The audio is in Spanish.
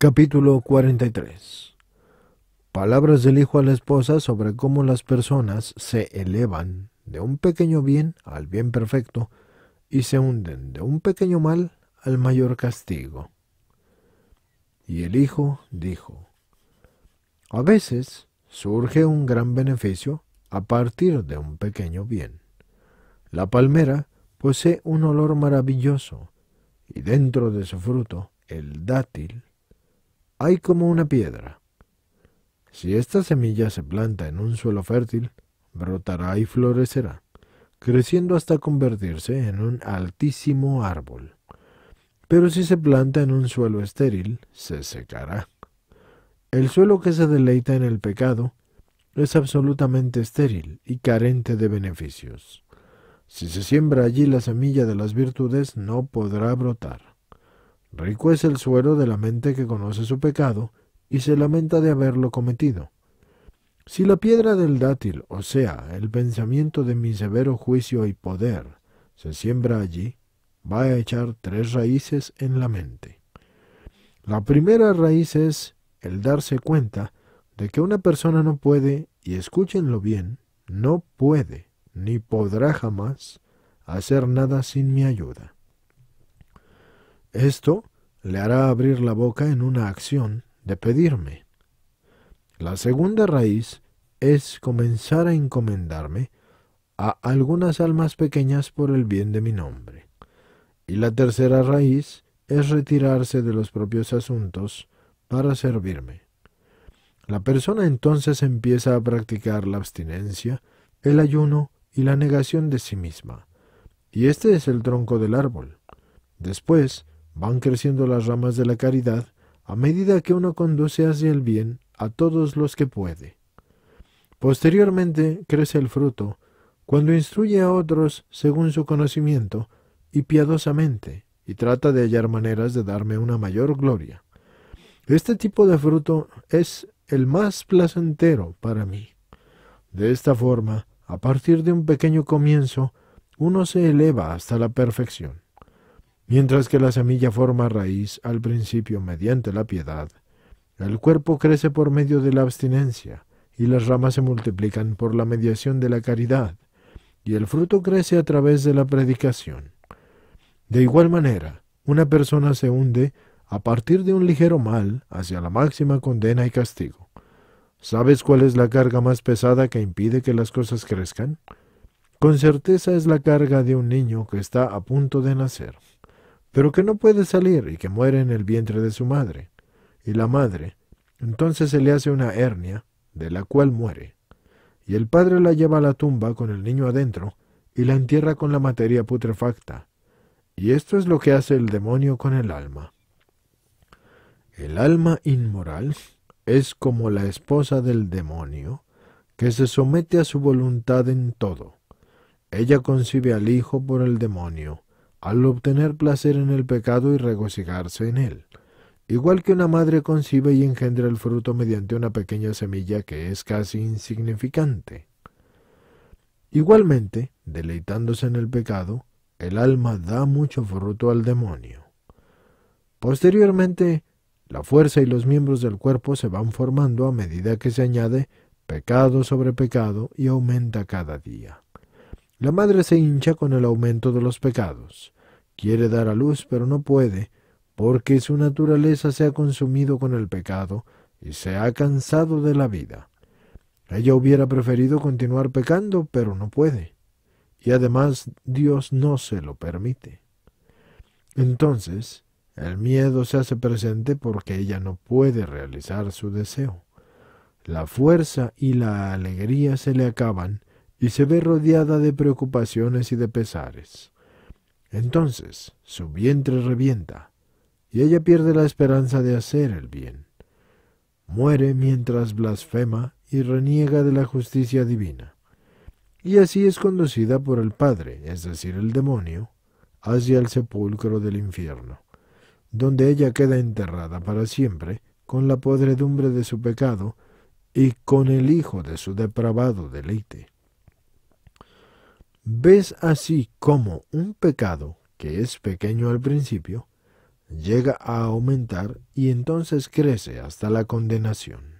Capítulo 43 Palabras del hijo a la esposa sobre cómo las personas se elevan de un pequeño bien al bien perfecto y se hunden de un pequeño mal al mayor castigo. Y el hijo dijo, A veces surge un gran beneficio a partir de un pequeño bien. La palmera posee un olor maravilloso y dentro de su fruto el dátil hay como una piedra. Si esta semilla se planta en un suelo fértil, brotará y florecerá, creciendo hasta convertirse en un altísimo árbol. Pero si se planta en un suelo estéril, se secará. El suelo que se deleita en el pecado es absolutamente estéril y carente de beneficios. Si se siembra allí la semilla de las virtudes, no podrá brotar. Rico es el suero de la mente que conoce su pecado y se lamenta de haberlo cometido. Si la piedra del dátil, o sea, el pensamiento de mi severo juicio y poder, se siembra allí, va a echar tres raíces en la mente. La primera raíz es el darse cuenta de que una persona no puede, y escúchenlo bien, no puede ni podrá jamás hacer nada sin mi ayuda. Esto le hará abrir la boca en una acción de pedirme. La segunda raíz es comenzar a encomendarme a algunas almas pequeñas por el bien de mi nombre. Y la tercera raíz es retirarse de los propios asuntos para servirme. La persona entonces empieza a practicar la abstinencia, el ayuno y la negación de sí misma. Y este es el tronco del árbol. Después, Van creciendo las ramas de la caridad a medida que uno conduce hacia el bien a todos los que puede. Posteriormente crece el fruto, cuando instruye a otros según su conocimiento y piadosamente, y trata de hallar maneras de darme una mayor gloria. Este tipo de fruto es el más placentero para mí. De esta forma, a partir de un pequeño comienzo, uno se eleva hasta la perfección. Mientras que la semilla forma raíz al principio mediante la piedad, el cuerpo crece por medio de la abstinencia, y las ramas se multiplican por la mediación de la caridad, y el fruto crece a través de la predicación. De igual manera, una persona se hunde a partir de un ligero mal hacia la máxima condena y castigo. ¿Sabes cuál es la carga más pesada que impide que las cosas crezcan? Con certeza es la carga de un niño que está a punto de nacer pero que no puede salir y que muere en el vientre de su madre. Y la madre, entonces se le hace una hernia, de la cual muere. Y el padre la lleva a la tumba con el niño adentro y la entierra con la materia putrefacta. Y esto es lo que hace el demonio con el alma. El alma inmoral es como la esposa del demonio, que se somete a su voluntad en todo. Ella concibe al Hijo por el demonio, al obtener placer en el pecado y regocijarse en él. Igual que una madre concibe y engendra el fruto mediante una pequeña semilla que es casi insignificante. Igualmente, deleitándose en el pecado, el alma da mucho fruto al demonio. Posteriormente, la fuerza y los miembros del cuerpo se van formando a medida que se añade pecado sobre pecado y aumenta cada día. La madre se hincha con el aumento de los pecados. Quiere dar a luz, pero no puede, porque su naturaleza se ha consumido con el pecado y se ha cansado de la vida. Ella hubiera preferido continuar pecando, pero no puede. Y además Dios no se lo permite. Entonces, el miedo se hace presente porque ella no puede realizar su deseo. La fuerza y la alegría se le acaban y se ve rodeada de preocupaciones y de pesares. Entonces su vientre revienta y ella pierde la esperanza de hacer el bien. Muere mientras blasfema y reniega de la justicia divina. Y así es conducida por el Padre, es decir, el demonio, hacia el sepulcro del infierno, donde ella queda enterrada para siempre con la podredumbre de su pecado y con el hijo de su depravado deleite. Ves así como un pecado, que es pequeño al principio, llega a aumentar y entonces crece hasta la condenación.